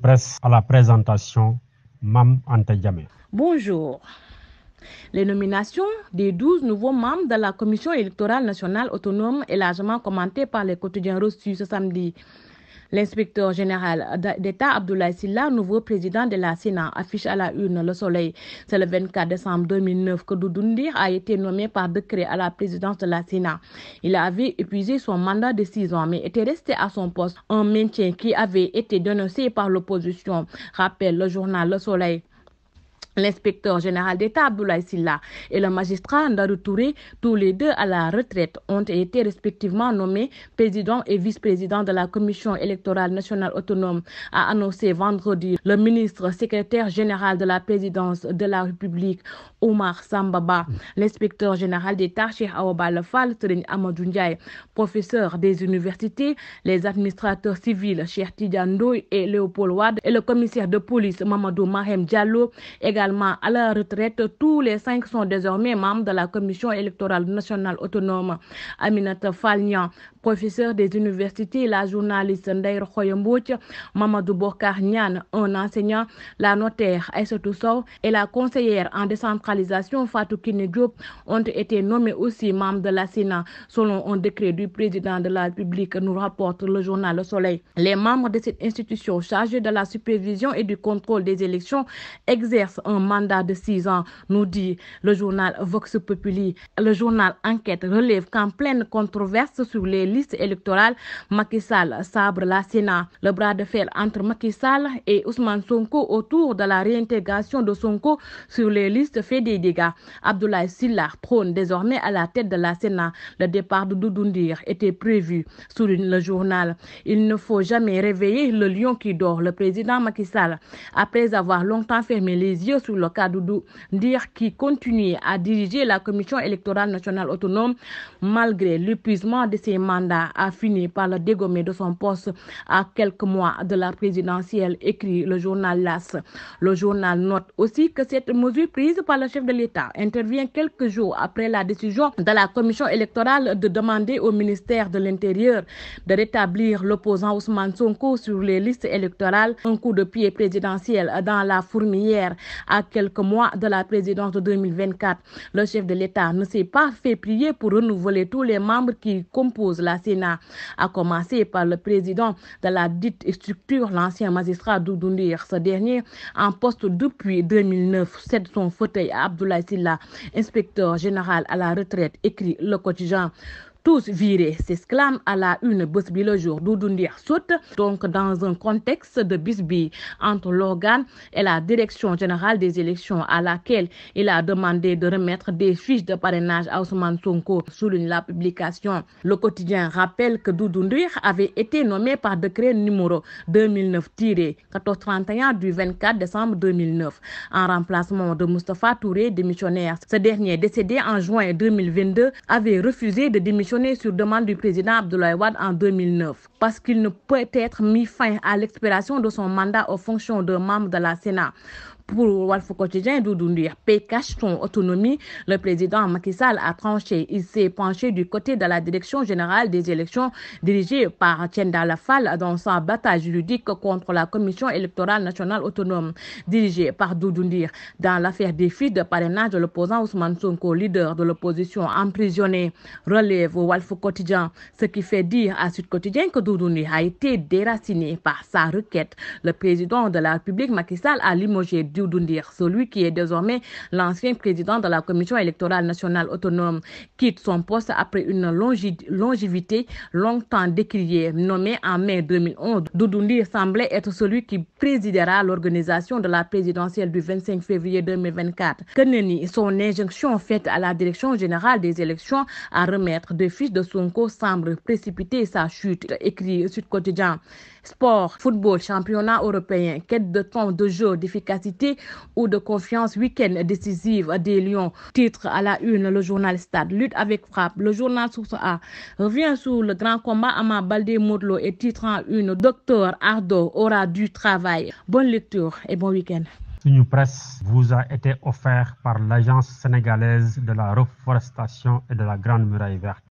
Presse à la présentation Ante Anta Bonjour. Les nominations des 12 nouveaux membres de la Commission électorale nationale autonome est largement commentée par les quotidiens reçus ce samedi. L'inspecteur général d'État Abdoulaye Silla, nouveau président de la Sénat, affiche à la une le soleil. C'est le 24 décembre 2009 que Doudoundir a été nommé par décret à la présidence de la Sénat. Il avait épuisé son mandat de six ans mais était resté à son poste, un maintien qui avait été dénoncé par l'opposition, rappelle le journal Le Soleil. L'inspecteur général d'État Boulaye Silla et le magistrat Ndarou Touré, tous les deux à la retraite, ont été respectivement nommés président et vice-président de la Commission électorale nationale autonome, a annoncé vendredi le ministre secrétaire général de la présidence de la République, Omar Sambaba. L'inspecteur général d'État, Cheikh Aouba Lefal, Serine Amadou Ndiaye, professeur des universités, les administrateurs civils, Cheikh Tidjandou et Léopold Wad, et le commissaire de police, Mamadou Mahem Diallo, également à la retraite. Tous les cinq sont désormais membres de la Commission électorale nationale autonome. Aminata Falnian professeur des universités, la journaliste Ndair Khoyombouch, Mamadou Bokar Nyan, un enseignant, la notaire Aïssatou Sow et la conseillère en décentralisation Fatou Kine Diop ont été nommés aussi membres de la Sénat selon un décret du président de la République, nous rapporte le journal Le Soleil. Les membres de cette institution chargée de la supervision et du contrôle des élections exercent un mandat de six ans, nous dit le journal Vox Populi. Le journal Enquête relève qu'en pleine controverse sur les liste électorale, Macky Sall sabre la Sénat. Le bras de fer entre Macky Sall et Ousmane Sonko autour de la réintégration de Sonko sur les listes fait des dégâts. Abdoulaye Silla prône désormais à la tête de la Sénat. Le départ de Doudoundir était prévu, sur le journal. Il ne faut jamais réveiller le lion qui dort. Le président Macky Sall, après avoir longtemps fermé les yeux sur le cas Doudoundir qui continue à diriger la Commission électorale nationale autonome malgré l'épuisement de ses membres a fini par le dégommer de son poste à quelques mois de la présidentielle, écrit le journal LAS. Le journal note aussi que cette mesure prise par le chef de l'État intervient quelques jours après la décision de la commission électorale de demander au ministère de l'Intérieur de rétablir l'opposant Ousmane Sonko sur les listes électorales, un coup de pied présidentiel dans la fourmilière à quelques mois de la présidence de 2024. Le chef de l'État ne s'est pas fait prier pour renouveler tous les membres qui composent la la Sénat, a commencé par le président de la dite structure, l'ancien magistrat Doudoundir. Ce dernier, en poste depuis 2009, cède son fauteuil à Abdoulaye Silla, inspecteur général à la retraite, écrit le quotidien tous virés, s'exclame à la une Busby le jour Doudundir saute, donc dans un contexte de bisby entre l'organe et la direction générale des élections à laquelle il a demandé de remettre des fiches de parrainage à Ousmane Sonko, souligne la publication. Le quotidien rappelle que Doudoundir avait été nommé par décret numéro 2009-1431 du 24 décembre 2009 en remplacement de Mustapha Touré, démissionnaire. Ce dernier, décédé en juin 2022, avait refusé de démissionner sur demande du président Abdoulaye Wade en 2009 parce qu'il ne peut être mis fin à l'expiration de son mandat aux fonctions de membre de la Sénat pour Walfo quotidien Doudounir Pécache, son autonomie, le président Macky Sall a tranché. Il s'est penché du côté de la direction générale des élections dirigée par Tienda Lafal dans sa bataille juridique contre la Commission électorale nationale autonome dirigée par Doudoundir. Dans l'affaire des filles de parrainage de l'opposant Ousmane Sonko, leader de l'opposition emprisonné, relève Walfo quotidien, ce qui fait dire à Sud quotidien que Doudoundir a été déraciné par sa requête. Le président de la République Macky Sall a limogé Dioudundir, celui qui est désormais l'ancien président de la Commission électorale nationale autonome, quitte son poste après une longévité longtemps décriée. Nommé en mai 2011, Doudoundir semblait être celui qui présidera l'organisation de la présidentielle du 25 février 2024. Keneni, son injonction faite à la direction générale des élections à remettre des fiches de Sonko semble précipiter sa chute, écrit Sud Quotidien. Sport, football, championnat européen, quête de temps de jeu, d'efficacité ou de confiance. Week-end décisive des Lions. Titre à la une, le journal Stade. Lutte avec frappe. Le journal Source A revient sur le grand combat Ama Baldé Modlo et titre en une. Docteur Ardo aura du travail. Bonne lecture et bon week-end. Une presse vous a été offert par l'Agence sénégalaise de la reforestation et de la Grande Muraille Verte.